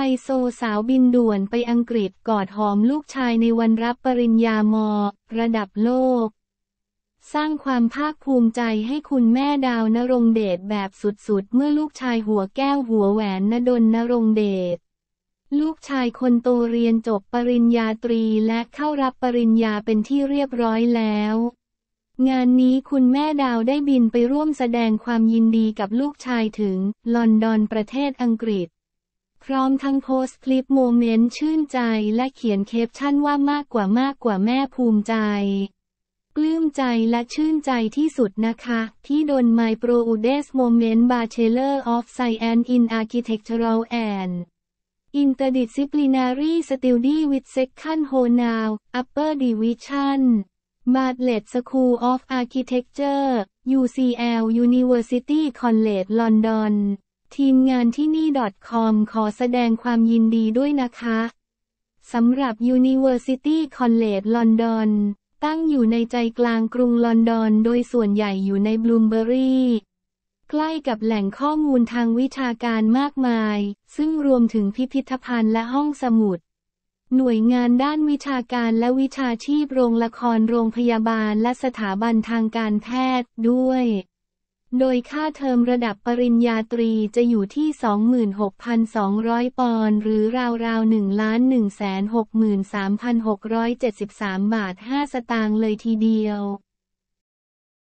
ไฮโซสาวบินด่วนไปอังกฤษกอดหอมลูกชายในวันรับปริญญามอ ระดับโลก สร้างความภาคภูมิใจให้คุณแม่ดาวนรงเดชแบบสุดๆ เมื่อลูกชายหัวแก้วหัวแหวนนดลนรงเดชลูกชายคนโตเรียนจบปริญญาตรีและเข้ารับปริญญาเป็นที่เรียบร้อยแล้ว งานนี้คุณแม่ดาวได้บินไปร่วมแสดงความยินดีกับลูกชายถึงลอนดอนประเทศอังกฤษพร้อมทั้งโพสต์คลิปโมเมนต์ชื่นใจและเขียนแคปชั่นว่ามากกว่ามากกว่าแม่ภูมิใจกลื้มใจและชื่นใจที่สุดนะคะ ที่โดนไมโครอุเดสโมเมนต์บาเชเลอร์ออฟไซแอนด์อินอาร์กิเทคเจอร์แอนด์อินเตอร์ดิสซิปลินารีสติลดี้วิดเซคั่นโฮนาวอัปเปอร์ดิวิชั่นมาดเลดสคูลออฟอาร์กิเทคเจอร์ยูซีแอล UCL University c o l น e g e ลอนดอนทีมงานที่นี่ .com ขอแสดงความยินดีด้วยนะคะสำหรับ University College London ตั้งอยู่ในใจกลางกรุงลอนดอน โดยส่วนใหญ่อยู่ในบลูมเบอรี่ใกล้กับแหล่งข้อมูลทางวิชาการมากมาย ซึ่งรวมถึงพิพิธภัณฑ์และห้องสมุด หน่วยงานด้านวิชาการและวิชาชีพโรงละครโรงพยาบาลและสถาบันทางการแพทย์ด้วยโดยค่าเทอมระดับปริญญาตรีจะอยู่ที่ 26,200 ปอนด์ หรือราวๆ1ล้1 6 3 6 7 3 บาท 5 สตางค์ เลยทีเดียว